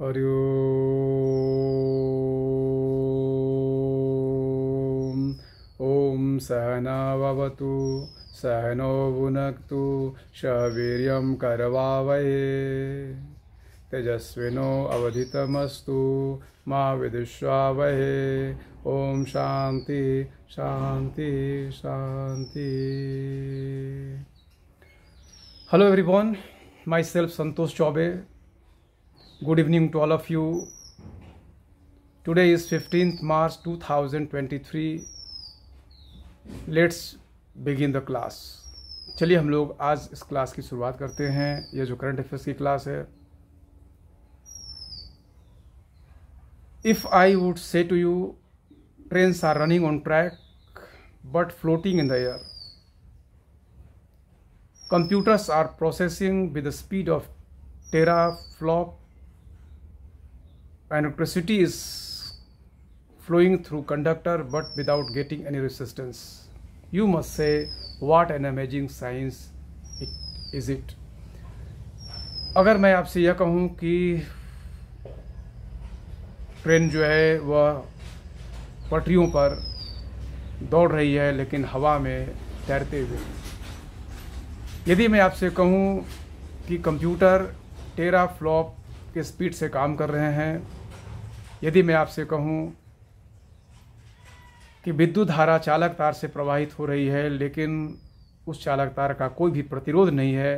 हरि ॐ सहनावतु सहनो भुनक्तु शवीर्यं करवावहे तेजस्विनो अवधितमस्तु मा वहे ॐ शान्ति शान्ति शान्ति hello everyone myself Santosh Choubey good evening to all of you today is fifteenth March 2023 let's begin the class चलिए हम लोग आज इस क्लास की शुरुआत करते हैं ये जो करंट अफेयर्स की क्लास है if I would say to you trains are running on track but floating in the air computers are processing with the speed of teraflop and electricity is flowing through conductor but without getting any resistance. You must say what an amazing science it, is it. अगर मैं आपसे यह कहूँ कि train जो है वह पटरियों पर दौड़ रही है लेकिन हवा में तैरते हुए यदि मैं आपसे कहूँ कि कंप्यूटर टेरा फ्लॉप के स्पीड से काम कर रहे हैं यदि मैं आपसे कहूं कि विद्युत धारा चालक तार से प्रवाहित हो रही है लेकिन उस चालक तार का कोई भी प्रतिरोध नहीं है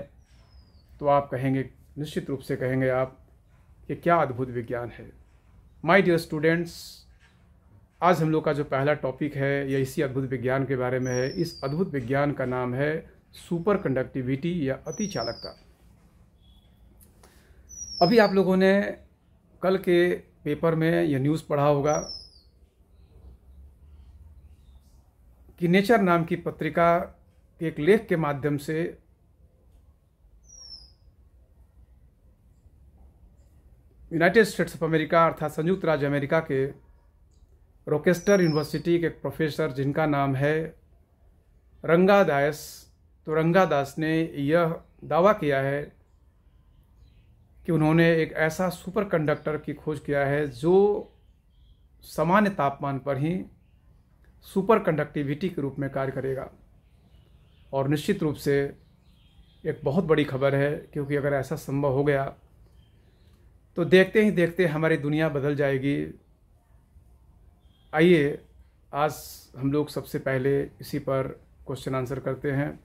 तो आप कहेंगे निश्चित रूप से कहेंगे आप कि क्या अद्भुत विज्ञान है माय डियर स्टूडेंट्स आज हम लोग का जो पहला टॉपिक है या इसी अद्भुत विज्ञान के बारे में है इस अद्भुत विज्ञान का नाम है सुपर कंडक्टिविटी या अति चालकता अभी आप लोगों ने कल के पेपर में यह न्यूज़ पढ़ा होगा कि नेचर नाम की पत्रिका के एक लेख के माध्यम से यूनाइटेड स्टेट्स ऑफ अमेरिका अर्थात संयुक्त राज्य अमेरिका के रोकेस्टर यूनिवर्सिटी के एक प्रोफेसर जिनका नाम है रंगा दास तो रंगा दास ने यह दावा किया है कि उन्होंने एक ऐसा सुपर कंडक्टर की खोज किया है जो सामान्य तापमान पर ही सुपर कंडक्टिविटी के रूप में कार्य करेगा और निश्चित रूप से एक बहुत बड़ी खबर है क्योंकि अगर ऐसा संभव हो गया तो देखते ही देखते हमारी दुनिया बदल जाएगी आइए आज हम लोग सबसे पहले इसी पर क्वेश्चन आंसर करते हैं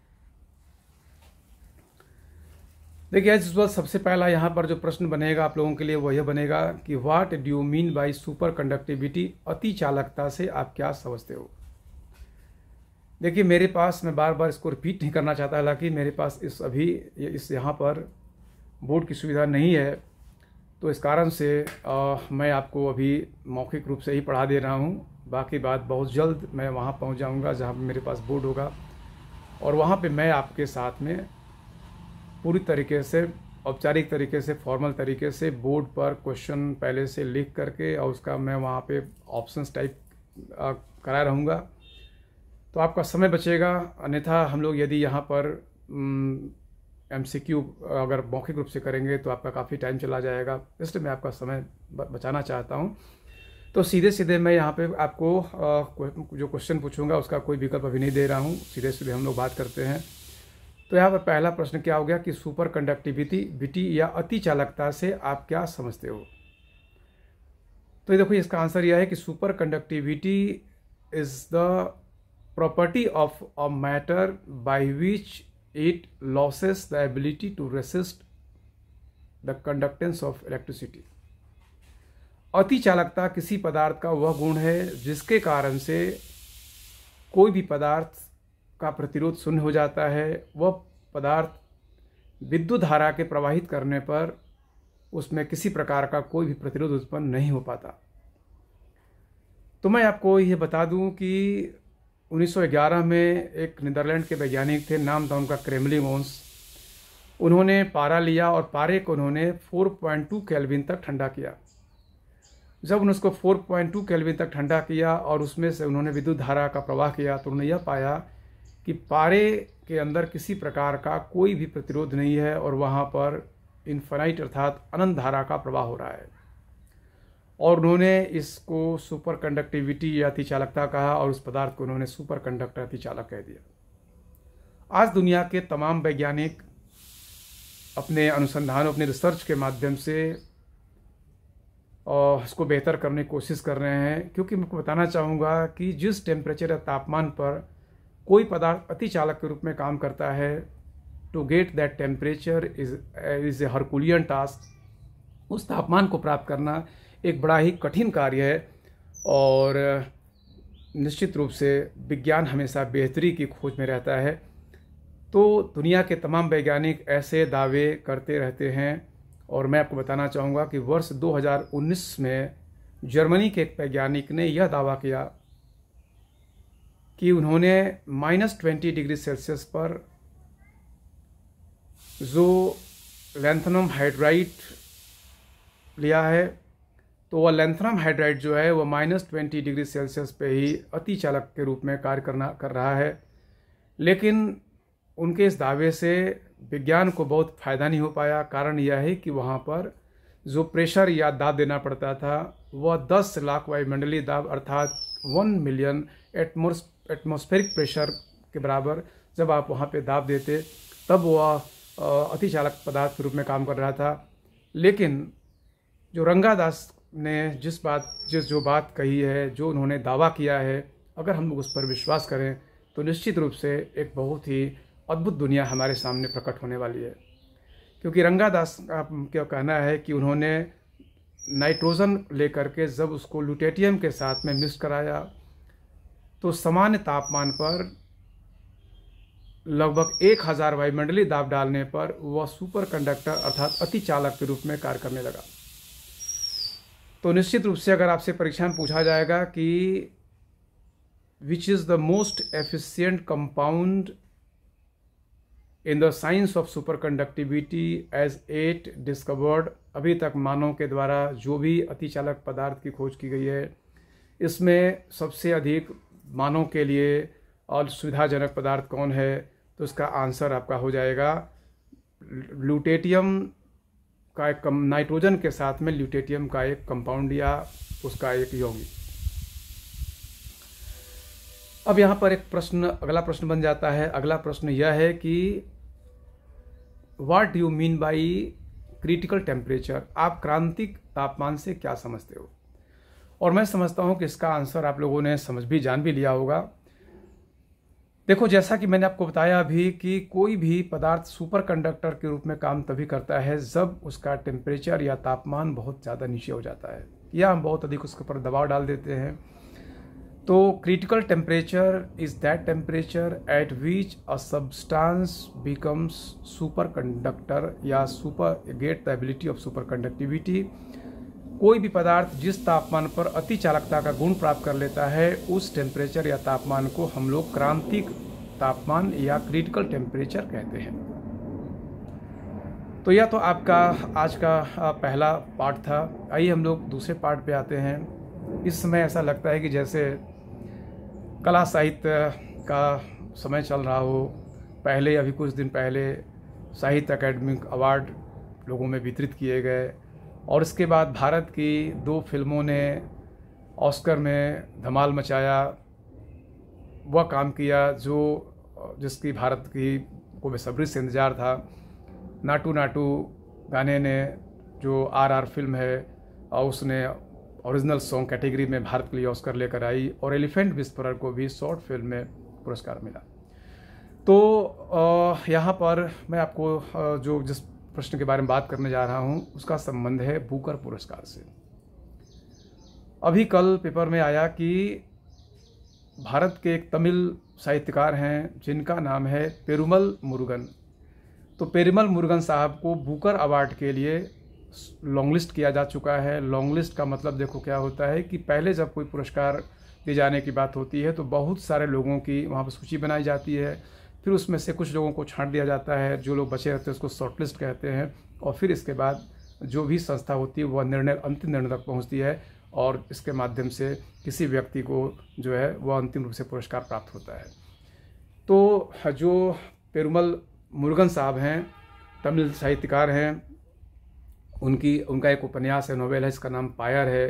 देखिए आज इस बार सबसे पहला यहाँ पर जो प्रश्न बनेगा आप लोगों के लिए वह यह बनेगा कि what do you mean by superconductivity अति चालकता से आप क्या समझते हो देखिए मेरे पास मैं बार बार इसको रिपीट नहीं करना चाहता हालांकि मेरे पास इस अभी इस यहाँ पर बोर्ड की सुविधा नहीं है तो इस कारण से आ, मैं आपको अभी मौखिक रूप से ही पढ़ा दे रहा हूँ बाकी बात बहुत जल्द मैं वहाँ पहुँच जाऊँगा जहाँ मेरे पास बोर्ड होगा और वहाँ पे मैं आपके साथ में पूरी तरीके से औपचारिक तरीके से फॉर्मल तरीके से बोर्ड पर क्वेश्चन पहले से लिख करके और उसका मैं वहाँ पे ऑप्शंस टाइप करा रहूँगा तो आपका समय बचेगा अन्यथा हम लोग यदि यहाँ पर एम सी क्यू अगर मौखिक रूप से करेंगे तो आपका काफ़ी टाइम चला जाएगा इसलिए मैं आपका समय बचाना चाहता हूँ तो सीधे सीधे मैं यहाँ पे आपको जो क्वेश्चन पूछूंगा उसका कोई विकल्प अभी नहीं दे रहा हूँ सीधे सीधे हम लोग बात करते हैं तो यहाँ पर पहला प्रश्न क्या हो गया कि सुपर कंडक्टिविटी बिटी या अति चालकता से आप क्या समझते हो तो ये देखो इसका आंसर यह है कि superconductivity is the property of a matter by which it loses the ability to resist the conductance of electricity अति चालकता किसी पदार्थ का वह गुण है जिसके कारण से कोई भी पदार्थ का प्रतिरोध शून्य हो जाता है वह पदार्थ विद्युत धारा के प्रवाहित करने पर उसमें किसी प्रकार का कोई भी प्रतिरोध उत्पन्न नहीं हो पाता तो मैं आपको यह बता दूं कि 1911 में एक नीदरलैंड के वैज्ञानिक थे नाम था उनका क्रेमली मोन्स उन्होंने पारा लिया और पारे को उन्होंने 4.2 कैलविन तक ठंडा किया जब उन्होंने उसको 4.2 केल्विन तक ठंडा किया और उसमें से उन्होंने विद्युत धारा का प्रवाह किया तो उन्होंने यह पाया कि पारे के अंदर किसी प्रकार का कोई भी प्रतिरोध नहीं है और वहाँ पर इन्फनाइट अर्थात अनंत धारा का प्रवाह हो रहा है और उन्होंने इसको सुपर कंडक्टिविटी या अतिचालकता कहा और उस पदार्थ को उन्होंने सुपर कंडक्टर अतिचालक कह दिया आज दुनिया के तमाम वैज्ञानिक अपने अनुसंधान अपने रिसर्च के माध्यम से और इसको बेहतर करने की कोशिश कर रहे हैं क्योंकि मैं बताना चाहूँगा कि जिस टेम्परेचर या तापमान पर कोई पदार्थ अतिचालक के रूप में काम करता है to get that temperature is is a herculean task उस तापमान को प्राप्त करना एक बड़ा ही कठिन कार्य है और निश्चित रूप से विज्ञान हमेशा बेहतरी की खोज में रहता है तो दुनिया के तमाम वैज्ञानिक ऐसे दावे करते रहते हैं और मैं आपको बताना चाहूँगा कि वर्ष 2019 में जर्मनी के एक वैज्ञानिक ने यह दावा किया कि उन्होंने माइनस ट्वेंटी डिग्री सेल्सियस पर जो लेंथनम हाइड्राइट लिया है तो वह लेंथनम हाइड्राइट जो है वह माइनस ट्वेंटी डिग्री सेल्सियस पे ही अति चालक के रूप में कार्य करना कर रहा है लेकिन उनके इस दावे से विज्ञान को बहुत फ़ायदा नहीं हो पाया कारण यह है कि वहाँ पर जो प्रेशर या दाब देना पड़ता था वह दस लाख वायुमंडलीय दाब अर्थात वन मिलियन एटमोस एटमोस्फेरिक प्रेशर के बराबर जब आप वहाँ पे दाब देते तब वह अतिचालक पदार्थ के रूप में काम कर रहा था लेकिन जो रंगादास ने जिस बात जिस जो बात कही है जो उन्होंने दावा किया है अगर हम लोग उस पर विश्वास करें तो निश्चित रूप से एक बहुत ही अद्भुत दुनिया हमारे सामने प्रकट होने वाली है क्योंकि रंगादास का कहना है कि उन्होंने नाइट्रोजन लेकर के जब उसको लुटेटियम के साथ में मिक्स कराया तो सामान्य तापमान पर लगभग एक हज़ार वायुमंडली दाब डालने पर वह सुपर कंडक्टर अर्थात अति चालक के रूप में कार्य करने लगा तो निश्चित रूप से अगर आपसे परीक्षा में पूछा जाएगा कि which is the most efficient compound in the science of superconductivity as yet discovered अभी तक मानव के द्वारा जो भी अतिचालक पदार्थ की खोज की गई है इसमें सबसे अधिक मानव के लिए और सुविधाजनक पदार्थ कौन है तो उसका आंसर आपका हो जाएगा ल्यूटेटियम का एक कम नाइट्रोजन के साथ में ल्यूटेटियम का एक कंपाउंड या उसका एक यौगिक अब यहाँ पर एक प्रश्न अगला प्रश्न बन जाता है अगला प्रश्न यह है कि what you mean by critical temperature आप क्रांतिक तापमान से क्या समझते हो और मैं समझता हूँ कि इसका आंसर आप लोगों ने समझ भी जान भी लिया होगा देखो जैसा कि मैंने आपको बताया अभी कि कोई भी पदार्थ सुपर कंडक्टर के रूप में काम तभी करता है जब उसका टेम्परेचर या तापमान बहुत ज़्यादा नीचे हो जाता है या हम बहुत अधिक उसके ऊपर दबाव डाल देते हैं तो critical temperature is that temperature at which a substance becomes superconductor या super get the ability of superconductivity कोई भी पदार्थ जिस तापमान पर अति चालकता का गुण प्राप्त कर लेता है उस टेम्परेचर या तापमान को हम लोग क्रांतिक तापमान या क्रिटिकल टेम्परेचर कहते हैं तो यह तो आपका आज का पहला पार्ट था आइए हम लोग दूसरे पार्ट पे आते हैं इस समय ऐसा लगता है कि जैसे कला साहित्य का समय चल रहा हो पहले अभी कुछ दिन पहले साहित्य अकेडमिक अवार्ड लोगों में वितरित किए गए और इसके बाद भारत की दो फिल्मों ने ऑस्कर में धमाल मचाया वह काम किया जो जिसकी भारत की को बेसब्री से इंतज़ार था नाटू नाटू गाने ने जो आर आर फिल्म है और उसने ओरिजिनल सॉन्ग कैटेगरी में भारत के लिए ऑस्कर लेकर आई और एलिफेंट विस्परर को भी शॉर्ट फिल्म में पुरस्कार मिला तो यहाँ पर मैं आपको जो जिस प्रश्न के बारे में बात करने जा रहा हूँ उसका संबंध है बूकर पुरस्कार से अभी कल पेपर में आया कि भारत के एक तमिल साहित्यकार हैं जिनका नाम है पेरुमल मुरुगन तो पेरुमल मुरुगन साहब को बूकर अवार्ड के लिए लॉन्ग लिस्ट किया जा चुका है लॉन्ग लिस्ट का मतलब देखो क्या होता है कि पहले जब कोई पुरस्कार दिए जाने की बात होती है तो बहुत सारे लोगों की वहाँ पर सूची बनाई जाती है फिर उसमें से कुछ लोगों को छांट दिया जाता है जो लोग बचे रहते हैं उसको शॉर्ट लिस्ट कहते हैं और फिर इसके बाद जो भी संस्था होती है वह निर्णय अंतिम निर्णय तक पहुँचती है और इसके माध्यम से किसी व्यक्ति को जो है वह अंतिम रूप से पुरस्कार प्राप्त होता है तो जो पेरुमल मुर्गन साहब हैं तमिल साहित्यकार हैं उनकी उनका एक उपन्यास है नोवेल है इसका नाम पायर है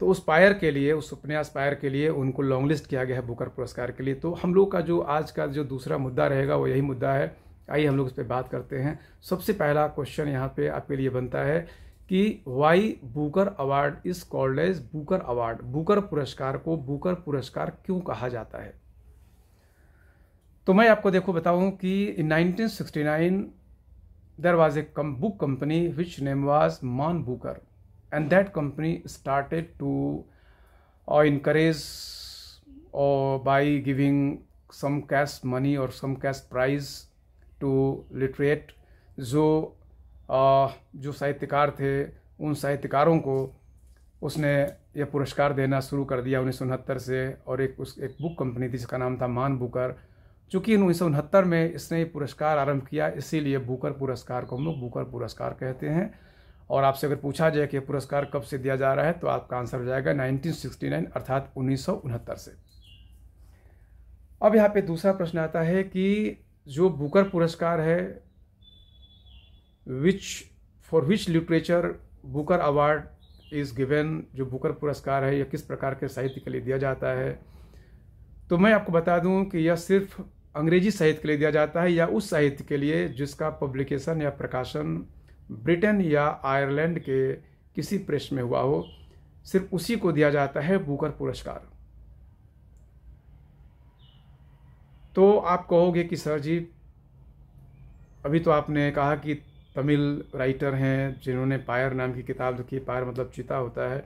तो उस पायर के लिए उस उपन्यास पायर के लिए उनको लॉन्ग लिस्ट किया गया है बुकर पुरस्कार के लिए तो हम लोग का जो आज का जो दूसरा मुद्दा रहेगा वो यही मुद्दा है आइए हम लोग इस पर बात करते हैं सबसे पहला क्वेश्चन यहाँ पे आपके लिए बनता है कि why Booker award is called as Booker award Booker पुरस्कार को बुकर पुरस्कार क्यों कहा जाता है तो मैं आपको देखो बताऊं कि 1969 there was a book company which name was Man Booker, and that company started to uh, encourage or uh, by giving some cash money or some cash prize to literate जो uh, जो साहित्यकार थे उन साहित्यकारों को उसने यह पुरस्कार देना शुरू कर दिया उन्नीस से और एक उस एक बुक कंपनी थी जिसका नाम था मान बुकर चूंकि उन्नीस में इसने पुरस्कार आरंभ किया इसीलिए बूकर पुरस्कार को हम लोग बुकर पुरस्कार कहते हैं और आपसे अगर पूछा जाए कि पुरस्कार कब से दिया जा रहा है तो आपका आंसर हो जाएगा 1969 अर्थात उन्नीस से अब यहाँ पे दूसरा प्रश्न आता है कि जो बुकर पुरस्कार है which for which literature Booker award is given जो बुकर पुरस्कार है यह किस प्रकार के साहित्य के लिए दिया जाता है तो मैं आपको बता दूं कि यह सिर्फ अंग्रेजी साहित्य के लिए दिया जाता है या उस साहित्य के लिए जिसका पब्लिकेशन या प्रकाशन ब्रिटेन या आयरलैंड के किसी प्रेस में हुआ हो सिर्फ उसी को दिया जाता है बुकर पुरस्कार तो आप कहोगे कि सर जी अभी तो आपने कहा कि तमिल राइटर हैं जिन्होंने पायर नाम की किताब लिखी पायर मतलब चीता होता है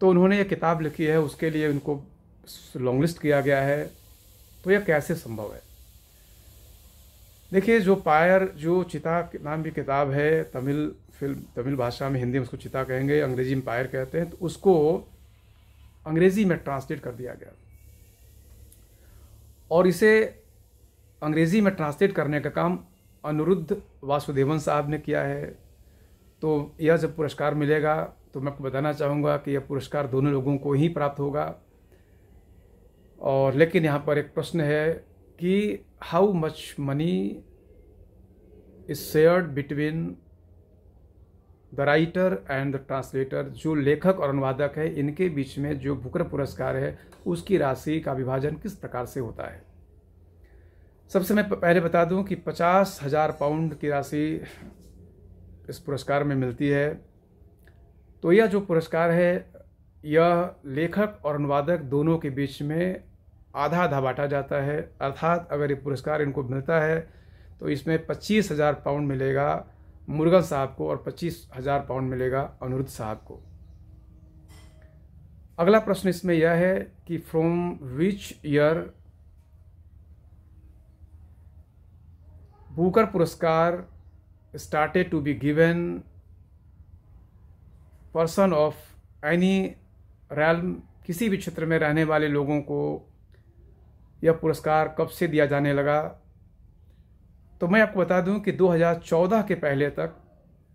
तो उन्होंने ये किताब लिखी है उसके लिए उनको लॉन्ग लिस्ट किया गया है तो यह कैसे संभव है देखिए जो पायर जो चिता नाम की किताब है तमिल फिल्म तमिल भाषा में हिंदी में उसको चिता कहेंगे अंग्रेजी में पायर कहते हैं तो उसको अंग्रेजी में ट्रांसलेट कर दिया गया और इसे अंग्रेजी में ट्रांसलेट करने का काम अनुरुद्ध वासुदेवन साहब ने किया है तो यह जब पुरस्कार मिलेगा तो मैं आपको बताना चाहूँगा कि यह पुरस्कार दोनों लोगों को ही प्राप्त होगा और लेकिन यहाँ पर एक प्रश्न है कि how much money is shared between the writer and the translator जो लेखक और अनुवादक है इनके बीच में जो बुकर पुरस्कार है उसकी राशि का विभाजन किस प्रकार से होता है सबसे मैं पहले बता दूं कि पचास हज़ार पाउंड की राशि इस पुरस्कार में मिलती है तो यह जो पुरस्कार है यह लेखक और अनुवादक दोनों के बीच में आधा आधा बांटा जाता है अर्थात अगर ये पुरस्कार इनको मिलता है तो इसमें पच्चीस हज़ार पाउंड मिलेगा मुर्गल साहब को और पच्चीस हज़ार पाउंड मिलेगा अनुरुद्ध साहब को अगला प्रश्न इसमें यह है कि फ्रॉम विच ईयर बुकर पुरस्कार started to be given person of any realm किसी भी क्षेत्र में रहने वाले लोगों को यह पुरस्कार कब से दिया जाने लगा तो मैं आपको बता दूं कि 2014 के पहले तक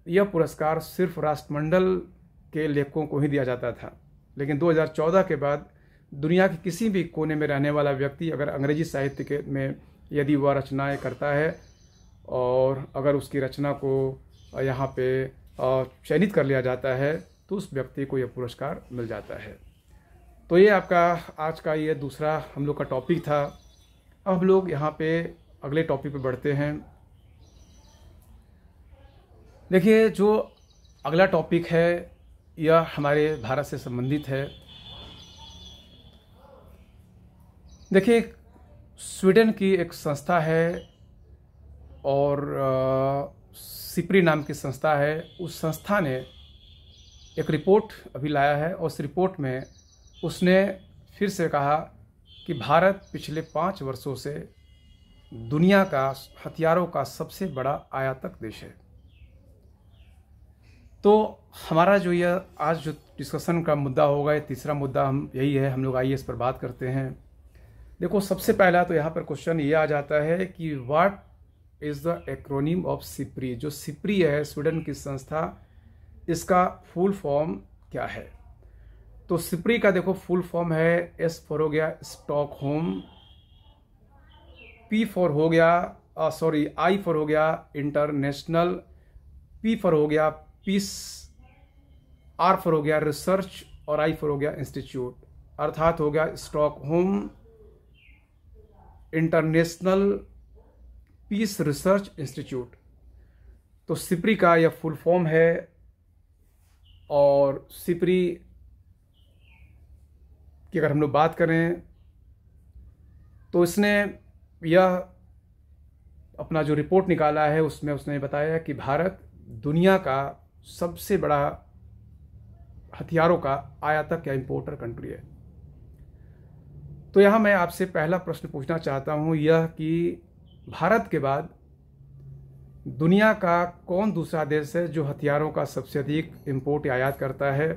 यह पुरस्कार सिर्फ राष्ट्रमंडल के लेखकों को ही दिया जाता था लेकिन 2014 के बाद दुनिया के किसी भी कोने में रहने वाला व्यक्ति अगर अंग्रेजी साहित्य के में यदि वह रचनाएं करता है और अगर उसकी रचना को यहाँ पे चयनित कर लिया जाता है तो उस व्यक्ति को यह पुरस्कार मिल जाता है तो ये आपका आज का ये दूसरा हम लोग का टॉपिक था अब हम लोग यहाँ पे अगले टॉपिक पे बढ़ते हैं देखिए जो अगला टॉपिक है यह हमारे भारत से संबंधित है देखिए स्वीडन की एक संस्था है और आ, सिपरी नाम की संस्था है उस संस्था ने एक रिपोर्ट अभी लाया है और उस रिपोर्ट में उसने फिर से कहा कि भारत पिछले पाँच वर्षों से दुनिया का हथियारों का सबसे बड़ा आयातक देश है तो हमारा जो यह आज जो डिस्कशन का मुद्दा होगा ये तीसरा मुद्दा हम यही है हम लोग आई पर बात करते हैं देखो सबसे पहला तो यहाँ पर क्वेश्चन ये आ जाता है कि what is the acronym of SIPRI जो सिप्री है स्वीडन की संस्था इसका फुल फॉर्म क्या है तो सिप्री का देखो फुल फॉर्म है एस फॉर हो गया स्टॉक होम पी फॉर हो गया सॉरी आई फॉर हो गया इंटरनेशनल पी फॉर हो गया पीस आर फॉर हो गया रिसर्च और आई फॉर हो गया इंस्टीट्यूट अर्थात हो गया Stockholm international peace research institute तो सिपरी का यह फुल फॉर्म है और सिपरी कि अगर हम लोग बात करें तो इसने यह अपना जो रिपोर्ट निकाला है उसमें उसने बताया कि भारत दुनिया का सबसे बड़ा हथियारों का आयातक या इम्पोर्टर कंट्री है तो यहाँ मैं आपसे पहला प्रश्न पूछना चाहता हूँ यह कि भारत के बाद दुनिया का कौन दूसरा देश है जो हथियारों का सबसे अधिक इम्पोर्ट या आयात करता है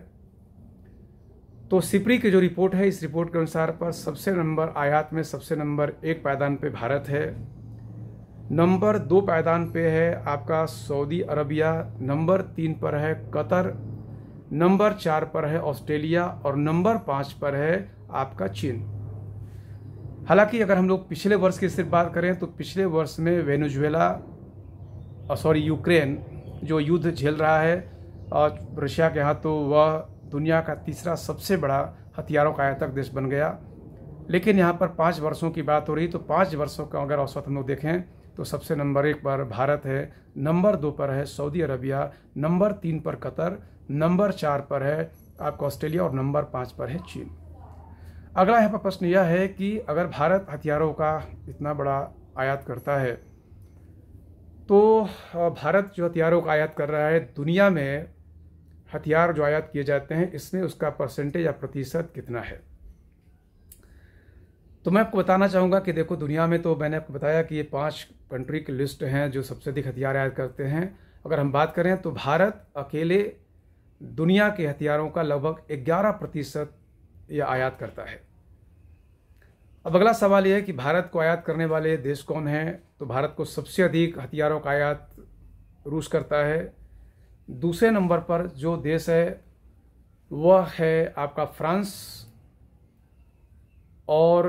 तो सिपरी की जो रिपोर्ट है इस रिपोर्ट के अनुसार पर सबसे नंबर आयात में सबसे नंबर एक पायदान पे भारत है नंबर दो पायदान पे है आपका सऊदी अरबिया नंबर तीन पर है कतर नंबर चार पर है ऑस्ट्रेलिया और नंबर पाँच पर है आपका चीन हालांकि अगर हम लोग पिछले वर्ष की सिर्फ बात करें तो पिछले वर्ष में वेनेजुएला सॉरी यूक्रेन जो युद्ध झेल रहा है रशिया के हाथ तो वह दुनिया का तीसरा सबसे बड़ा हथियारों का आयातक देश बन गया लेकिन यहाँ पर पाँच वर्षों की बात हो रही तो पाँच वर्षों का अगर औसत हम लोग देखें तो सबसे नंबर एक पर भारत है नंबर दो पर है सऊदी अरबिया नंबर तीन पर कतर नंबर चार पर है आपका ऑस्ट्रेलिया और नंबर पाँच पर है चीन अगला यहाँ पर प्रश्न यह है कि अगर भारत हथियारों का इतना बड़ा आयात करता है तो भारत जो हथियारों का आयात कर रहा है दुनिया में हथियार जो आयात किए जाते हैं इसमें उसका परसेंटेज या प्रतिशत कितना है तो मैं आपको बताना चाहूँगा कि देखो दुनिया में तो मैंने आपको बताया कि ये पांच कंट्री की लिस्ट हैं जो सबसे अधिक हथियार आयात करते हैं अगर हम बात करें तो भारत अकेले दुनिया के हथियारों का लगभग ग्यारह प्रतिशत ये आयात करता है अब अगला सवाल यह है कि भारत को आयात करने वाले देश कौन हैं तो भारत को सबसे अधिक हथियारों का आयात रूस करता है दूसरे नंबर पर जो देश है वह है आपका फ्रांस और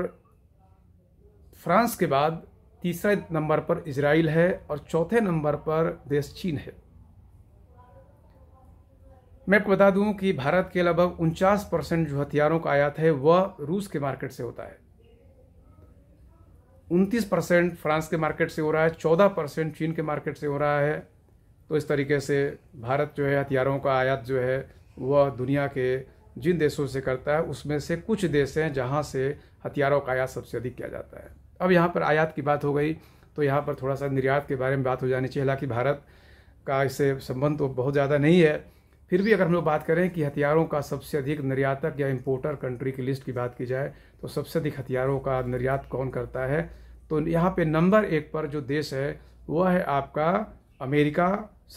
फ्रांस के बाद तीसरे नंबर पर इज़राइल है और चौथे नंबर पर देश चीन है मैं आपको बता दूं कि भारत के लगभग उनचास परसेंट जो हथियारों का आयात है वह रूस के मार्केट से होता है उनतीस परसेंट फ्रांस के मार्केट से हो रहा है चौदह परसेंट चीन के मार्केट से हो रहा है तो इस तरीके से भारत जो है हथियारों का आयात जो है वह दुनिया के जिन देशों से करता है उसमें से कुछ देश हैं जहाँ से हथियारों का आयात सबसे अधिक किया जाता है अब यहाँ पर आयात की बात हो गई तो यहाँ पर थोड़ा सा निर्यात के बारे में बात हो जानी चाहिए हालांकि भारत का इससे संबंध तो बहुत ज़्यादा नहीं है फिर भी अगर हम लोग बात करें कि हथियारों का सबसे अधिक निर्यातक या इम्पोर्टर कंट्री की लिस्ट की बात की जाए तो सबसे अधिक हथियारों का निर्यात कौन करता है तो यहाँ पे नंबर एक पर जो देश है वह है आपका अमेरिका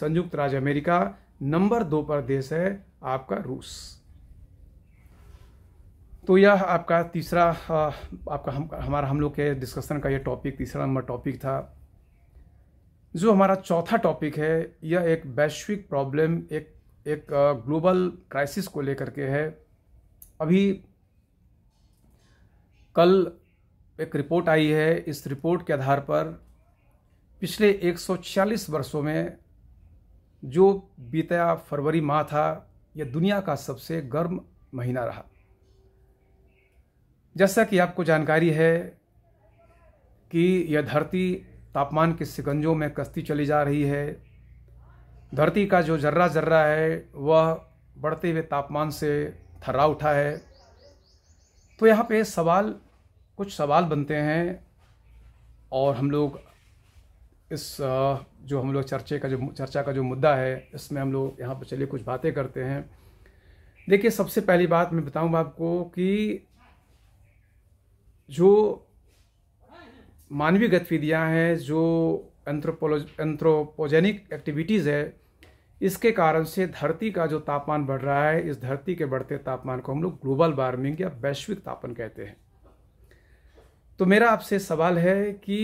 संयुक्त राज्य अमेरिका नंबर दो पर देश है आपका रूस तो यह आपका तीसरा आपका हम हमारा हम लोग के डिस्कशन का यह टॉपिक तीसरा नंबर टॉपिक था जो हमारा चौथा टॉपिक है यह एक वैश्विक प्रॉब्लम एक एक ग्लोबल क्राइसिस को लेकर के है अभी कल एक रिपोर्ट आई है इस रिपोर्ट के आधार पर पिछले 140 वर्षों में जो बीता फरवरी माह था यह दुनिया का सबसे गर्म महीना रहा जैसा कि आपको जानकारी है कि यह धरती तापमान के सिकंजों में कश्ती चली जा रही है धरती का जो जर्रा जर्रा है वह बढ़ते हुए तापमान से थर्रा उठा है तो यहाँ पे सवाल कुछ सवाल बनते हैं और हम लोग इस जो हम लोग चर्चे का जो चर्चा का जो मुद्दा है इसमें हम लोग यहाँ पर चलिए कुछ बातें करते हैं देखिए सबसे पहली बात मैं बताऊँगा आपको कि जो मानवीय गतिविधियाँ हैं जो एंथ्रोपोलोज एंथ्रोपोजेनिक एक्टिविटीज़ है इसके कारण से धरती का जो तापमान बढ़ रहा है इस धरती के बढ़ते तापमान को हम लोग ग्लोबल वार्मिंग या वैश्विक तापन कहते हैं तो मेरा आपसे सवाल है कि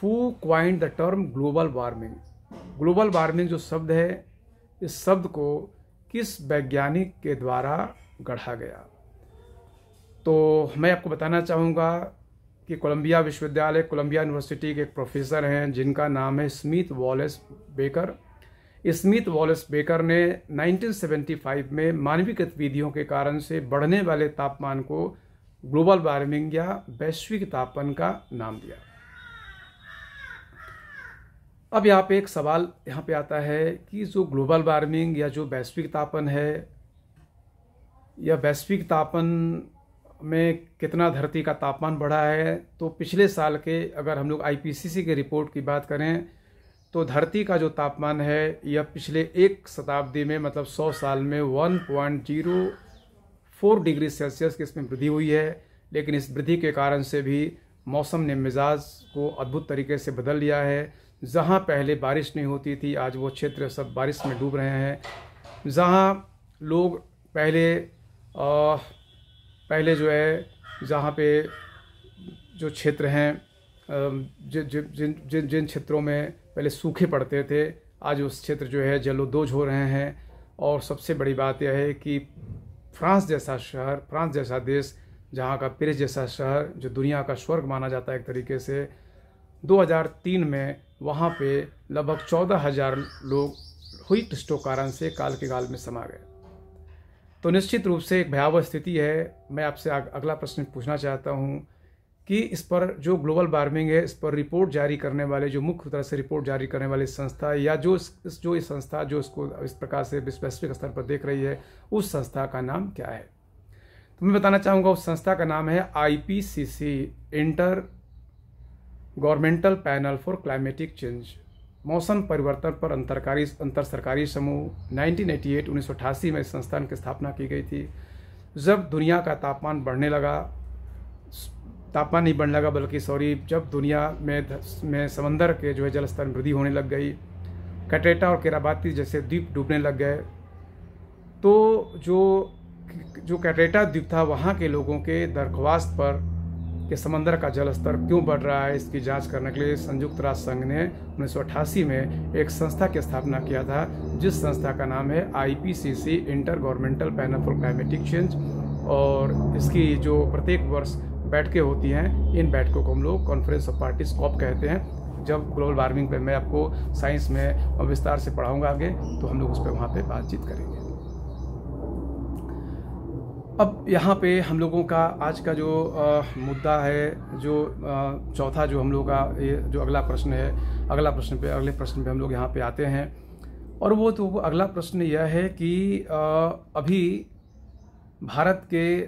who coined the term global warming global warming जो शब्द है इस शब्द को किस वैज्ञानिक के द्वारा गढ़ा गया तो मैं आपको बताना चाहूँगा कि कोलंबिया विश्वविद्यालय कोलंबिया यूनिवर्सिटी के एक प्रोफेसर हैं जिनका नाम है Smith Wallace Baker Smith Wallace Baker ने 1975 में मानवीय गतिविधियों के कारण से बढ़ने वाले तापमान को ग्लोबल वार्मिंग या वैश्विक तापमान का नाम दिया अब यहाँ पे एक सवाल यहाँ पे आता है कि जो ग्लोबल वार्मिंग या जो वैश्विक तापन है या वैश्विक तापन में कितना धरती का तापमान बढ़ा है तो पिछले साल के अगर हम लोग आईपीसीसी के रिपोर्ट की बात करें तो धरती का जो तापमान है यह पिछले एक शताब्दी में मतलब सौ साल में one point zero four degree Celsius की इसमें वृद्धि हुई है लेकिन इस वृद्धि के कारण से भी मौसम ने मिजाज को अद्भुत तरीके से बदल लिया है जहाँ पहले बारिश नहीं होती थी आज वो क्षेत्र सब बारिश में डूब रहे हैं जहाँ लोग पहले आ, पहले जो है जहाँ पे जो क्षेत्र हैं जिन जिन जिन क्षेत्रों में पहले सूखे पड़ते थे आज उस क्षेत्र जो है जलोदोज हो रहे हैं और सबसे बड़ी बात यह है कि फ्रांस जैसा शहर फ्रांस जैसा देश जहाँ का पेरिस जैसा शहर जो दुनिया का स्वर्ग माना जाता है एक तरीके से 2003 में वहाँ पे लगभग चौदह हजार लोग हुई टिस्टों कारण से काल के काल में समा गए तो निश्चित रूप से एक भयावह स्थिति है मैं आपसे अगला प्रश्न पूछना चाहता हूँ कि इस पर जो ग्लोबल वार्मिंग है इस पर रिपोर्ट जारी करने वाले जो मुख्य तरह से रिपोर्ट जारी करने वाली संस्था या जो इस जो इस संस्था जो इसको इस प्रकार से स्पेसिफिक स्तर पर देख रही है उस संस्था का नाम क्या है तो मैं बताना चाहूँगा उस संस्था का नाम है I P C C intergovernmental panel for climatic change मौसम परिवर्तन पर अंतरकारी अंतर सरकारी समूह 1988 1988 में इस संस्थान की स्थापना की गई थी जब दुनिया का तापमान बढ़ने लगा तापमान नहीं बढ़ने लगा बल्कि सॉरी जब दुनिया में में समंदर के जो है जल स्तर वृद्धि होने लग गई कटेटा और केराबाती जैसे द्वीप डूबने लग गए तो जो जो कैटेटा द्वीप था वहाँ के लोगों के दरख्वास्त पर कि समंदर का जल स्तर क्यों बढ़ रहा है इसकी जांच करने के लिए संयुक्त राष्ट्र संघ ने उन्नीस में एक संस्था की स्थापना किया था जिस संस्था का नाम है IPCC intergovernmental panel for climatic change और इसकी जो प्रत्येक वर्ष बैठकें होती हैं इन बैठकों को हम लोग कॉन्फ्रेंस ऑफ पार्टीज कॉप कहते हैं जब ग्लोबल वार्मिंग पे मैं आपको साइंस में विस्तार से पढ़ाऊंगा आगे तो हम लोग उस पर वहाँ पर बातचीत करेंगे अब यहाँ पे हम लोगों का आज का जो आ, मुद्दा है जो चौथा जो हम लोग का ये जो अगला प्रश्न है अगला प्रश्न पे अगले प्रश्न पे हम लोग यहाँ पे आते हैं और वो तो वो अगला प्रश्न यह है कि आ, अभी भारत के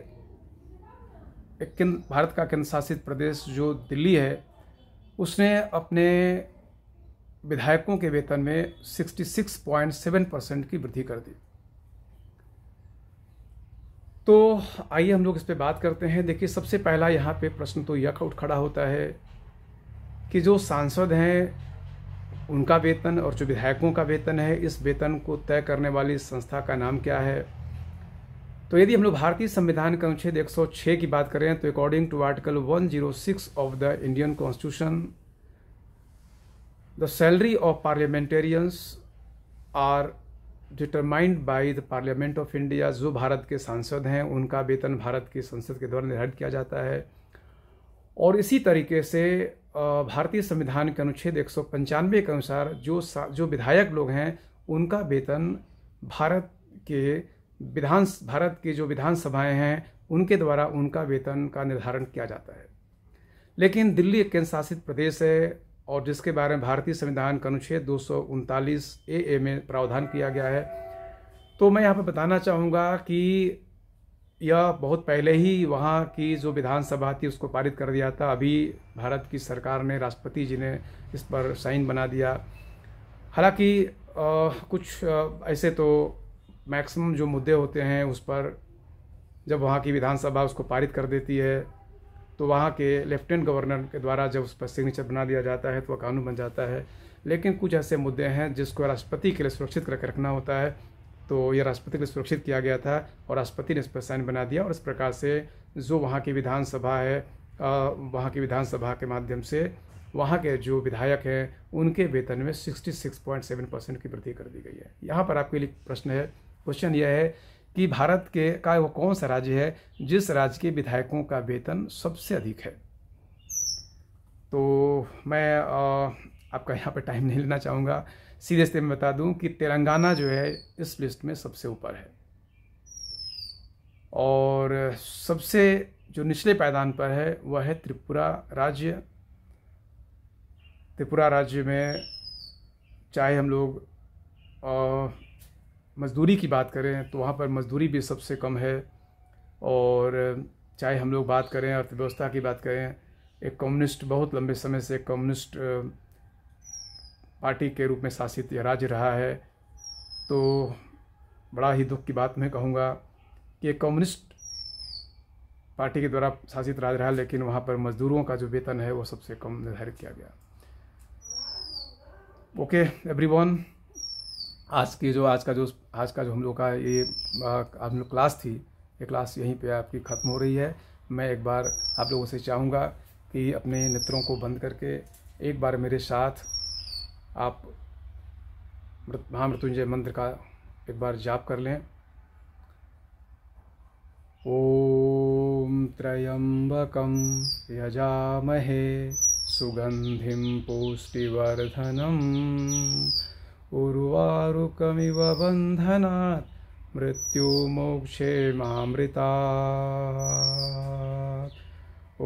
भारत का केंद्र शासित प्रदेश जो दिल्ली है उसने अपने विधायकों के वेतन में 66.7 परसेंट की वृद्धि कर दी तो आइए हम लोग इस पर बात करते हैं देखिए सबसे पहला यहाँ पे प्रश्न तो यह उठ खड़ा होता है कि जो सांसद हैं उनका वेतन और जो विधायकों का वेतन है इस वेतन को तय करने वाली संस्था का नाम क्या है तो यदि हम लोग भारतीय संविधान के अनुच्छेद 106 की बात करें तो according to article 106 of the Indian constitution the salary of parliamentarians are determined by the parliament of India जो भारत के सांसद हैं उनका वेतन भारत की संसद के द्वारा निर्धारित किया जाता है और इसी तरीके से भारतीय संविधान के अनुच्छेद एक के अनुसार जो जो विधायक लोग हैं उनका वेतन भारत के विधान भारत की जो विधानसभाएं हैं उनके द्वारा उनका वेतन का निर्धारण किया जाता है लेकिन दिल्ली एक केंद्र शासित प्रदेश है और जिसके बारे में भारतीय संविधान का अनुच्छेद दो ए ए में प्रावधान किया गया है तो मैं यहाँ पर बताना चाहूँगा कि यह बहुत पहले ही वहाँ की जो विधानसभा थी उसको पारित कर दिया था अभी भारत की सरकार ने राष्ट्रपति जी ने इस पर साइन बना दिया हालांकि कुछ आ, ऐसे तो मैक्सिमम जो मुद्दे होते हैं उस पर जब वहाँ की विधानसभा उसको पारित कर देती है तो वहाँ के लेफ्टिनेंट गवर्नर के द्वारा जब उस पर सिग्नेचर बना दिया जाता है तो वह कानून बन जाता है लेकिन कुछ ऐसे मुद्दे हैं जिसको राष्ट्रपति के लिए सुरक्षित करके रखना होता है तो यह राष्ट्रपति के लिए सुरक्षित किया गया था और राष्ट्रपति ने इस पर साइन बना दिया और इस प्रकार से जो वहाँ की विधानसभा है वहाँ की विधानसभा के माध्यम से वहाँ के जो विधायक हैं उनके वेतन में 66.7 परसेंट की वृद्धि कर दी गई है यहाँ पर आपके लिए प्रश्न है क्वेश्चन यह है कि भारत के का वो कौन सा राज्य है जिस राज्य के विधायकों का वेतन सबसे अधिक है तो मैं आपका यहाँ पर टाइम नहीं लेना चाहूँगा सीधे से मैं बता दूँ कि तेलंगाना जो है इस लिस्ट में सबसे ऊपर है और सबसे जो निचले पैदान पर है वह है त्रिपुरा राज्य त्रिपुरा राज्य में चाहे हम लोग मज़दूरी की बात करें तो वहाँ पर मज़दूरी भी सबसे कम है और चाहे हम लोग बात करें अर्थव्यवस्था की बात करें एक कम्युनिस्ट बहुत लंबे समय से कम्युनिस्ट पार्टी के रूप में शासित यह राज्य रहा है तो बड़ा ही दुख की बात मैं कहूँगा कि एक कम्युनिस्ट पार्टी के द्वारा शासित राज्य रहा लेकिन वहाँ पर मज़दूरों का जो वेतन है वो सबसे कम निर्धारित किया गया ओके एवरीवन आज की जो आज का जो आज का जो हम लोग का ये हम लोग क्लास थी ये क्लास यहीं पे आपकी ख़त्म हो रही है मैं एक बार आप लोगों से चाहूँगा कि अपने नेत्रों को बंद करके एक बार मेरे साथ आप महामृत्युंजय मंत्र का एक बार जाप कर लें ओम त्रयम्बकम यजामहे सुगंधि पुष्टिवर्धनम उर्वारुकमिव बन्धनात् मृत्युमोक्षे मामृता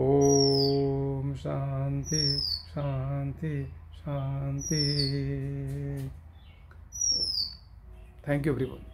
ॐ शान्ति शान्ति शान्ति थैंक यू एवरीवन